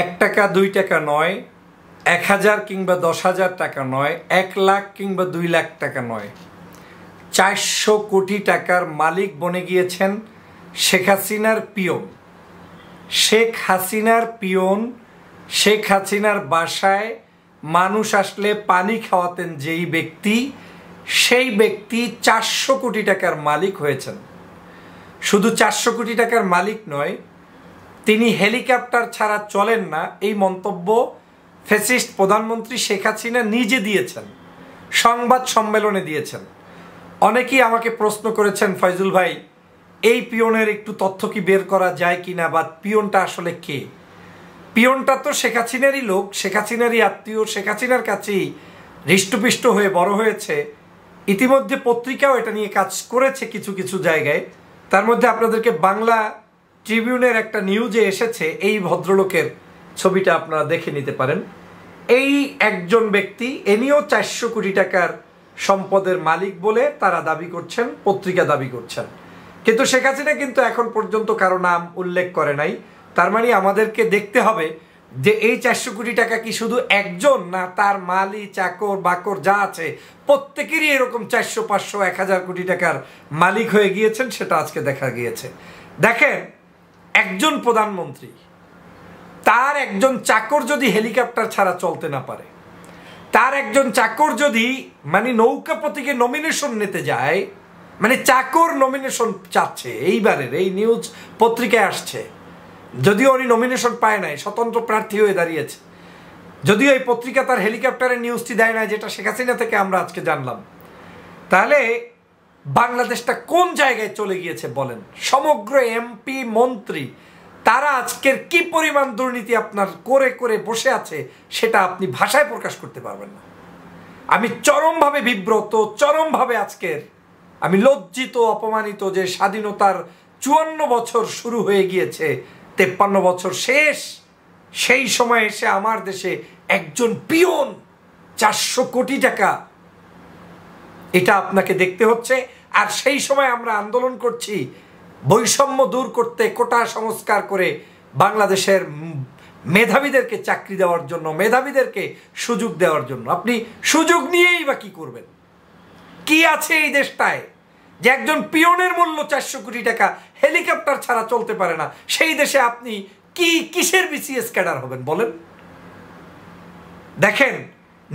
এক টাকা দুই টাকা নয় এক হাজার কিংবা দশ হাজার টাকা নয় এক লাখ কিংবা দুই লাখ টাকা নয় চারশো কোটি টাকার মালিক বনে গিয়েছেন শেখ হাসিনার পিয়ন শেখ হাসিনার পিয়ন শেখ হাসিনার বাসায় মানুষ আসলে পানি খাওয়াতেন যেই ব্যক্তি সেই ব্যক্তি চারশো কোটি টাকার মালিক হয়েছেন শুধু চারশো কোটি টাকার মালিক নয় তিনি হেলিকপ্টার ছাড়া চলেন না এই মন্তব্য ফেসিস্ট প্রধানমন্ত্রী শেখ হাসিনা নিজে দিয়েছেন সংবাদ সম্মেলনে দিয়েছেন অনেকেই আমাকে প্রশ্ন করেছেন ফয়জুল ভাই এই পিয়নের একটু তথ্য কি বের করা যায় কি না বা পিয়নটা আসলে কে পিয়নটা তো শেখ হাসিনারই লোক শেখ হাসিনারই আত্মীয় শেখ হাসিনার কাছেই হৃষ্টপৃষ্ট হয়ে বড় হয়েছে ইতিমধ্যে পত্রিকাও এটা নিয়ে কাজ করেছে কিছু কিছু জায়গায় তার মধ্যে আপনাদেরকে বাংলা ট্রিবিউনের একটা নিউজে এসেছে এই ভদ্রলোকের ছবিটা আপনারা দেখে নিতে পারেন এই একজন ব্যক্তি এনিও চারশো কোটি টাকার সম্পদের মালিক বলে তারা দাবি করছেন পত্রিকা দাবি করছেন কিন্তু শেখ হাসিনা কিন্তু এখন পর্যন্ত কারো নাম উল্লেখ করে নাই তার মানে আমাদেরকে দেখতে হবে যে এই চারশো কোটি টাকা কি শুধু একজন না তার মালি চাকর বাকর যা আছে প্রত্যেকেরই এরকম চারশো পাঁচশো এক হাজার কোটি টাকার মালিক হয়ে গিয়েছেন সেটা আজকে দেখা গিয়েছে দেখেন একজন প্রধানমন্ত্রী তার একজন চাকর যদি হেলিকপ্টার ছাড়া চলতে না পারে তার একজন চাকর যদি মানে নৌকা প্রতীকে নমিনেশন নিতে যায় মানে চাকর নমিনেশন চাচ্ছে এইবারের এই নিউজ পত্রিকায় আসছে যদিও উনি নমিনেশন পায় নাই স্বতন্ত্র প্রার্থী হয়ে দাঁড়িয়েছে যদিও এই পত্রিকা তার হেলিকপ্টারের নিউজটি দেয় না যেটা শেখ হাসিনা থেকে আমরা আজকে জানলাম তাহলে বাংলাদেশটা কোন জায়গায় চলে গিয়েছে বলেন সমগ্র এমপি মন্ত্রী তারা আজকের কি পরিমাণ দুর্নীতি আপনার করে করে বসে আছে সেটা আপনি ভাষায় প্রকাশ করতে পারবেন না আমি চরমভাবে বিব্রত চরমভাবে আজকের আমি লজ্জিত অপমানিত যে স্বাধীনতার চুয়ান্ন বছর শুরু হয়ে গিয়েছে তেপ্পান্ন বছর শেষ সেই সময় এসে আমার দেশে একজন পিয়ন চারশো কোটি টাকা এটা আপনাকে দেখতে হচ্ছে আর সেই সময় আমরা আন্দোলন করছি বৈষম্য দূর করতে কোটা সংস্কার করে বাংলাদেশের মেধাবীদেরকে চাকরি দেওয়ার জন্য মেধাবীদেরকে সুযোগ দেওয়ার জন্য আপনি সুযোগ নিয়েই বা কী করবেন কি আছে এই দেশটায় যে একজন পিয়নের মূল্য চারশো কোটি টাকা হেলিকপ্টার ছাড়া চলতে পারে না সেই দেশে আপনি কি কিসের বিসিএস ক্যাডার হবেন বলেন দেখেন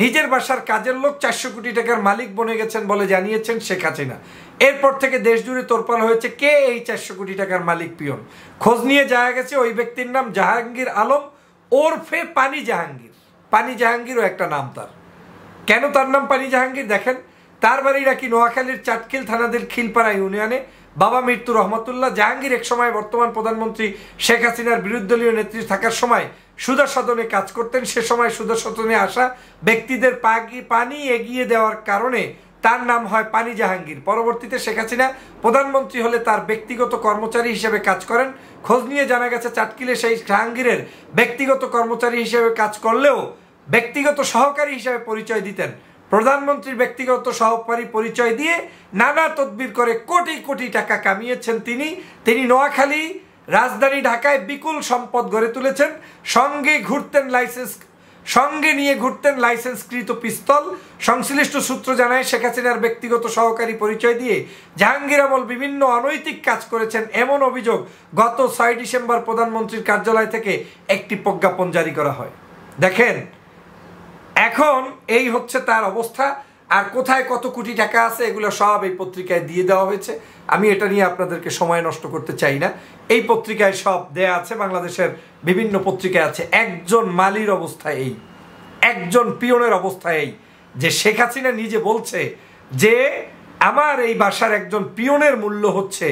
নিজের বাসার কাজের লোক চারশো কোটি টাকার মালিক বনে গেছেন বলে জানিয়েছেন শেখ হাসিনা এরপর থেকে দেশ জুড়ে তোরপাল হয়েছে কে এই চারশো কোটি টাকার মালিক পিয়ন খোঁজ নিয়ে যাওয়া গেছে ওই ব্যক্তির নাম জাহাঙ্গীর আলম ওরফে পানি জাহাঙ্গীর পানি জাহাঙ্গীরও একটা নাম তার কেন তার নাম পানি জাহাঙ্গীর দেখেন তার বাড়ি নাকি নোয়াখালীর চাটখিল থানাদের খিলপাড়া ইউনিয়নে বাবা মৃত্যু রহমতুল্লাহ জাহাঙ্গীর এক সময় বর্তমান প্রধানমন্ত্রী শেখ হাসিনার বিরুদ্ধলীয় নেত্রী থাকার সময় সুদা সদনে কাজ করতেন সে সময় সুদা সদনে আসা ব্যক্তিদের পানি এগিয়ে দেওয়ার কারণে তার নাম হয় পানি জাহাঙ্গীর পরবর্তীতে শেখ হাসিনা প্রধানমন্ত্রী হলে তার ব্যক্তিগত কর্মচারী হিসেবে কাজ করেন খোঁজ নিয়ে জানা গেছে চাটকিলে সেই জাহাঙ্গীরের ব্যক্তিগত কর্মচারী হিসেবে কাজ করলেও ব্যক্তিগত সহকারী হিসেবে পরিচয় দিতেন প্রধানমন্ত্রীর ব্যক্তিগত সহকারী পরিচয় দিয়ে নানা তদবির করে কোটি কোটি টাকা কামিয়েছেন তিনি তিনি নোয়াখালী রাজধানী ঢাকায় বিকুল সম্পদ গড়ে তুলেছেন সঙ্গে ঘুরতেন লাইসেন্স সঙ্গে নিয়ে ঘুরতেন লাইসেন্সকৃত পিস্তল সংশ্লিষ্ট সূত্র জানায় শেখ হাসিনার ব্যক্তিগত সহকারী পরিচয় দিয়ে জাহাঙ্গীর আমল বিভিন্ন অনৈতিক কাজ করেছেন এমন অভিযোগ গত ছয় ডিসেম্বর প্রধানমন্ত্রীর কার্যালয় থেকে একটি প্রজ্ঞাপন জারি করা হয় দেখেন এখন এই হচ্ছে তার অবস্থা আর কোথায় কত কোটি টাকা আছে এগুলো সব এই পত্রিকায় দিয়ে দেওয়া হয়েছে আমি এটা নিয়ে আপনাদেরকে সময় নষ্ট করতে চাই না এই পত্রিকায় সব দেয়া আছে বাংলাদেশের বিভিন্ন পত্রিকায় আছে একজন মালির অবস্থা এই একজন পিয়নের অবস্থা এই যে শেখ হাসিনা নিজে বলছে যে আমার এই বাসার একজন পিয়নের মূল্য হচ্ছে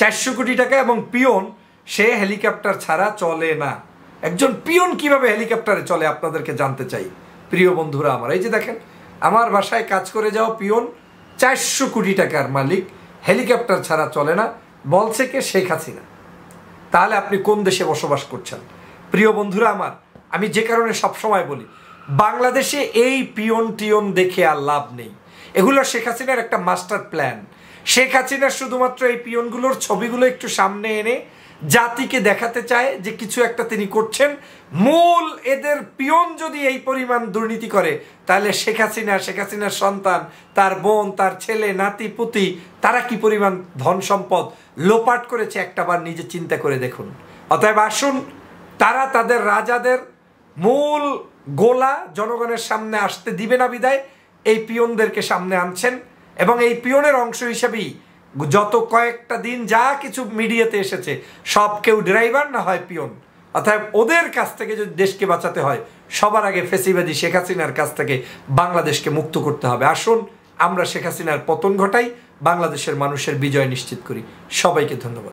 চারশো কোটি টাকা এবং পিয়ন সে হেলিকপ্টার ছাড়া চলে না একজন পিয়ন কিভাবে হেলিকপ্টারে চলে আপনাদেরকে জানতে চাই প্রিয় বন্ধুরা আমার এই যে দেখেন আমার বাসায় কাজ করে যাওয়া পিয়ন চারশো কোটি টাকার মালিক হেলিকপ্টার ছাড়া চলে না বলছে কে শেখ হাসিনা তাহলে আপনি কোন দেশে বসবাস করছেন প্রিয় বন্ধুরা আমার আমি যে কারণে সবসময় বলি বাংলাদেশে এই পিয়ন টিয়ন দেখে আর লাভ নেই এগুলো শেখ হাসিনার একটা মাস্টার প্ল্যান শেখ হাসিনার শুধুমাত্র এই পিয়নগুলোর ছবিগুলো একটু সামনে এনে জাতিকে দেখাতে চায় যে কিছু একটা তিনি করছেন মূল এদের পিয়ন যদি এই পরিমাণ দুর্নীতি করে তাহলে শেখ হাসিনা শেখ হাসিনার সন্তান তার বোন তার ছেলে নাতি পুতি তারা কি পরিমাণ ধন সম্পদ লোপাট করেছে একটাবার নিজে চিন্তা করে দেখুন অতএব আসুন তারা তাদের রাজাদের মূল গোলা জনগণের সামনে আসতে দিবে না বিদায় এই পিয়নদেরকে সামনে আনছেন এবং এই পিয়নের অংশ হিসেবেই যত কয়েকটা দিন যা কিছু মিডিয়াতে এসেছে সব কেউ ড্রাইভার না হয় পিয়ন অর্থাৎ ওদের কাছ থেকে যদি দেশকে বাঁচাতে হয় সবার আগে ফেসিবাদী শেখ হাসিনার কাছ থেকে বাংলাদেশকে মুক্ত করতে হবে আসুন আমরা শেখ হাসিনার পতন ঘটাই বাংলাদেশের মানুষের বিজয় নিশ্চিত করি সবাইকে ধন্যবাদ